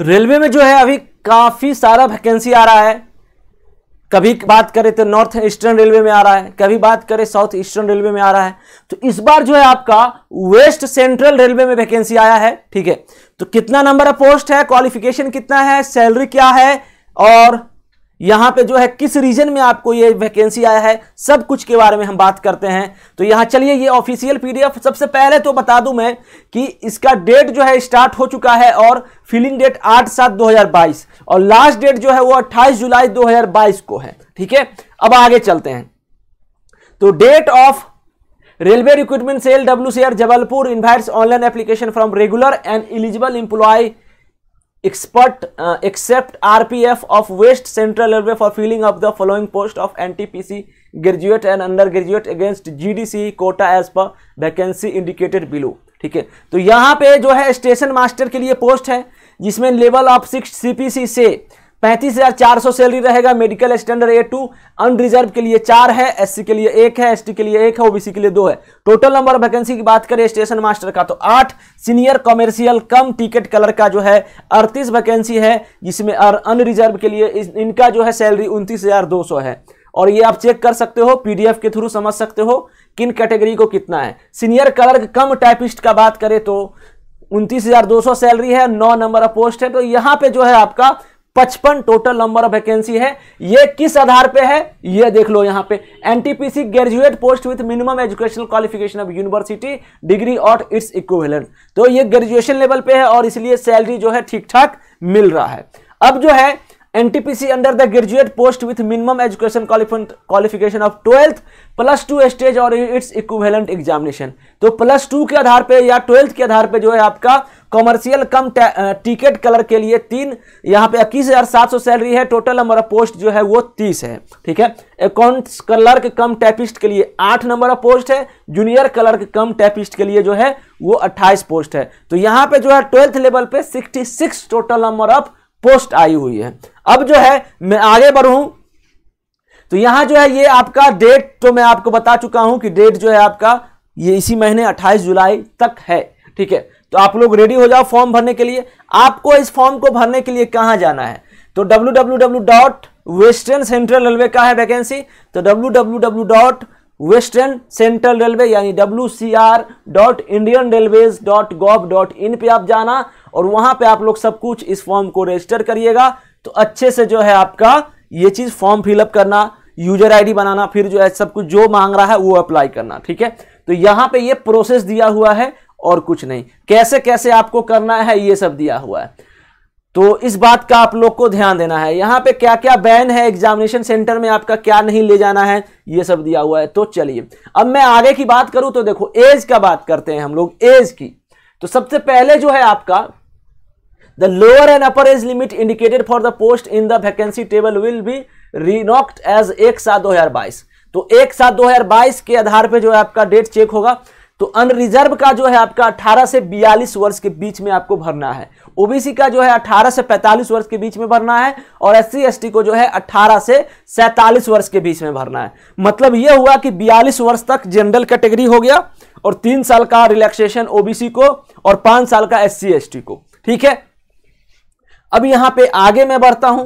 railway में जो है अभी काफ़ी सारा वैकेंसी आ रहा है कभी बात करें तो नॉर्थ ईस्टर्न रेलवे में आ रहा है कभी बात करें साउथ ईस्टर्न रेलवे में आ रहा है तो इस बार जो है आपका वेस्ट सेंट्रल रेलवे में वैकेंसी आया है ठीक है तो कितना नंबर ऑफ पोस्ट है क्वालिफिकेशन कितना है सैलरी क्या है और यहां पे जो है किस रीजन में आपको ये वैकेंसी आया है सब कुछ के बारे में हम बात करते हैं तो यहां चलिए ये ऑफिशियल पीडीएफ सबसे पहले तो बता दूं मैं कि इसका डेट जो है स्टार्ट हो चुका है और फिलिंग डेट 8 सात 2022 और लास्ट डेट जो है वो 28 जुलाई 2022 को है ठीक है अब आगे चलते हैं तो date of railway recruitment cell W Jabalpur invite online application from regular and eligible employee expert except RPF of west central railway for filling of the following post of NTPC graduate and under graduate against GDC quota as per vacancy indicated below ठीक है तो यहाँ पे जो है station master के लिए post है जिसमें लेवल ऑफ सिक्स सीपीसी से पैंतीस सैलरी रहेगा medical standard A two unreserved के लिए चार है एससी के लिए एक है एसटी के लिए एक है ओबीसी के लिए दो है टोटल नंबर वैकेंसी की बात करें स्टेशन मास्टर का तो आठ senior commercial cum ticket clerk का जो है अड़तीस वैकेंसी है जिसमें अनरिजर्व के लिए इनका जो है सैलरी उनतीस है और ये आप चेक कर सकते हो पीडीएफ के थ्रू समझ सकते हो किन कैटेगरी को कितना है सीनियर कलर कम टाइपिस्ट का बात करें तो उनतीस सैलरी है नौ नंबर ऑफ पोस्ट है तो यहाँ पे जो है आपका पचपन टोटल नंबर ऑफ वैकेंसी है ये किस आधार पे है ये देख लो यहाँ पे NTPC graduate post with minimum educational qualification of university degree और इट्स इक्विवेलेंट तो ये ग्रेजुएशन लेवल पे है और इसलिए सैलरी जो है ठीक ठाक मिल रहा है अब जो है NTPC under the graduate post with minimum education qualification of twelfth plus two stage और इट्स इक्विवेलेंट एग्जामिनेशन तो प्लस टू के आधार पे या ट्वेल्थ के आधार पे जो है आपका कॉमर्शियल कम टिकट कलर के लिए तीन यहाँ पे इक्कीस हज़ार सात सौ सैलरी है टोटल नंबर ऑफ पोस्ट जो है वो तीस है ठीक है अकाउंट कलर के कम टाइपिस्ट के लिए आठ नंबर ऑफ पोस्ट है जूनियर कलर के कम टाइपिस्ट के लिए जो है वो अट्ठाईस पोस्ट है तो यहाँ पे जो है ट्वेल्थ लेवल पे sixty six total number of post आई हुई है अब जो है मैं आगे बढ़ू तो यहां जो है ये आपका डेट तो मैं आपको बता चुका हूं कि डेट जो है आपका ये इसी महीने 28 जुलाई तक है ठीक है तो आप लोग रेडी हो जाओ फॉर्म भरने के लिए आपको इस फॉर्म को भरने के लिए कहां जाना है तो W W W dot western central railway का है वैकेंसी तो W W W dot western central railway यानी W C R dot Indian railways dot gov dot in पर आप जाना और वहां पे आप लोग सब कुछ इस फॉर्म को रजिस्टर करिएगा तो अच्छे से जो है आपका ये चीज़ फॉर्म फिलअप करना यूजर आईडी बनाना फिर जो है सब कुछ जो मांग रहा है वो अप्लाई करना ठीक है तो यहां पे ये प्रोसेस दिया हुआ है और कुछ नहीं कैसे कैसे आपको करना है ये सब दिया हुआ है तो इस बात का आप लोग को ध्यान देना है यहां पे क्या क्या बैन है एग्जामिनेशन सेंटर में आपका क्या नहीं ले जाना है ये सब दिया हुआ है तो चलिए अब मैं आगे की बात करूं तो देखो एज का बात करते हैं हम लोग एज की तो सबसे पहले जो है आपका The lower and upper age limit indicated for the post in the vacancy table will be renocked as एक सात दो हजार बाईस तो एक सात दो हजार बाईस के आधार पे जो है आपका डेट चेक होगा तो अनरिजर्व का जो है आपका 18 से 42 वर्ष के बीच में आपको भरना है ओबीसी का जो है 18 से 45 वर्ष के बीच में भरना है और एस सी को जो है 18 से सैतालीस वर्ष के बीच में भरना है मतलब यह हुआ कि 42 वर्ष तक जनरल कैटेगरी हो गया और तीन साल का रिलैक्सेशन ओबीसी को और पांच साल का एस सी को ठीक है अब यहां पे आगे मैं बढ़ता हूं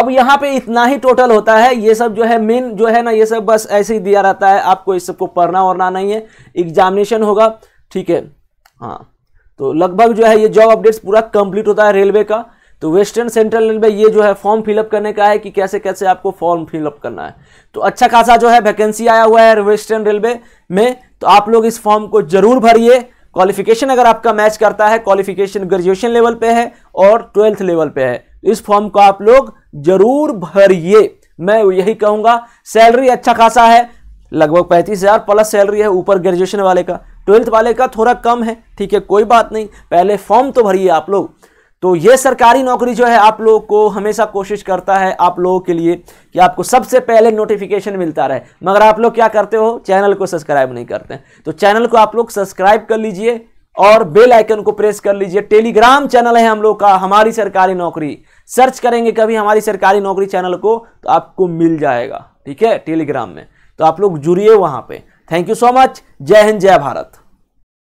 अब यहां पे इतना ही टोटल होता है ये सब जो है मेन जो है ना ये सब बस ऐसे ही दिया रहता है आपको इस सबको पढ़ना वरना नहीं है एग्जामिनेशन होगा ठीक है हाँ तो लगभग जो है ये जॉब अपडेट्स पूरा कंप्लीट होता है रेलवे का तो वेस्टर्न सेंट्रल रेलवे ये जो है फॉर्म फिलअप करने का है कि कैसे कैसे आपको फॉर्म फिलअप करना है तो अच्छा खासा जो है वैकेंसी आया हुआ है वेस्टर्न रेलवे में तो आप लोग इस फॉर्म को जरूर भरिए क्वालिफिकेशन अगर आपका मैच करता है क्वालिफिकेशन ग्रेजुएशन लेवल पे है और ट्वेल्थ लेवल पे है तो इस फॉर्म को आप लोग जरूर भरिए मैं यही कहूंगा सैलरी अच्छा खासा है लगभग पैंतीस हज़ार प्लस सैलरी है ऊपर ग्रेजुएशन वाले का ट्वेल्थ वाले का थोड़ा कम है ठीक है कोई बात नहीं पहले फॉर्म तो भरिए आप लोग तो ये सरकारी नौकरी जो है आप लोगों को हमेशा कोशिश करता है आप लोगों के लिए कि आपको सबसे पहले नोटिफिकेशन मिलता रहे मगर आप लोग क्या करते हो चैनल को सब्सक्राइब नहीं करते तो चैनल को आप लोग सब्सक्राइब कर लीजिए और बेल आइकन को प्रेस कर लीजिए टेलीग्राम चैनल है हम लोग का हमारी सरकारी नौकरी सर्च करेंगे कभी हमारी सरकारी नौकरी चैनल को तो आपको मिल जाएगा ठीक है टेलीग्राम में तो आप लोग जुड़िए वहाँ पर थैंक यू सो मच जय हिंद जय भारत